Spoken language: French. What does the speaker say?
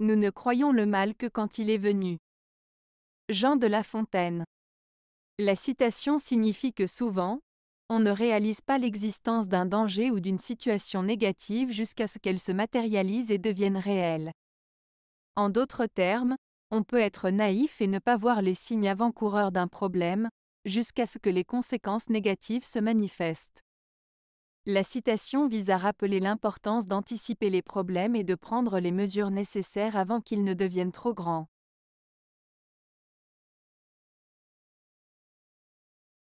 Nous ne croyons le mal que quand il est venu. Jean de La Fontaine. La citation signifie que souvent, on ne réalise pas l'existence d'un danger ou d'une situation négative jusqu'à ce qu'elle se matérialise et devienne réelle. En d'autres termes, on peut être naïf et ne pas voir les signes avant-coureurs d'un problème, jusqu'à ce que les conséquences négatives se manifestent. La citation vise à rappeler l'importance d'anticiper les problèmes et de prendre les mesures nécessaires avant qu'ils ne deviennent trop grands.